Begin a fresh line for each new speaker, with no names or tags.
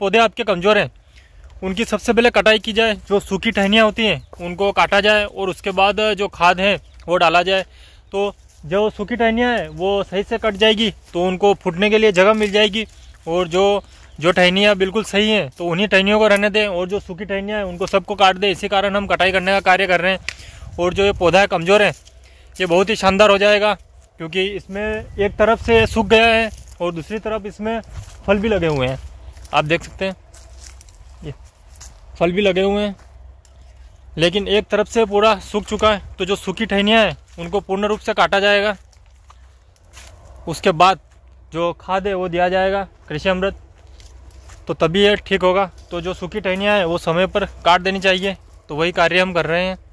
पौधे आपके कमज़ोर हैं उनकी सबसे पहले कटाई की जाए जो सूखी टहनियाँ होती हैं उनको काटा जाए और उसके बाद जो खाद है वो डाला जाए तो जो सूखी टहनियाँ हैं वो सही से कट जाएगी तो उनको फूटने के लिए जगह मिल जाएगी और जो जो टहनियाँ बिल्कुल सही हैं तो उन्हीं टहनियों को रहने दें और जो सूखी टहनियाँ हैं उनको सबको काट दें इसी कारण हम कटाई करने का कार्य कर रहे हैं और जो ये पौधा है कमज़ोर है ये बहुत ही शानदार हो जाएगा क्योंकि इसमें एक तरफ से सूख गया है और दूसरी तरफ इसमें फल भी लगे हुए हैं आप देख सकते हैं ये फल भी लगे हुए हैं लेकिन एक तरफ से पूरा सूख चुका है तो जो सूखी टहनियाँ हैं उनको पूर्ण रूप से काटा जाएगा उसके बाद जो खाद है वो दिया जाएगा कृषि अमृत तो तभी ये ठीक होगा तो जो सूखी टहनियाँ हैं वो समय पर काट देनी चाहिए तो वही कार्य हम कर रहे हैं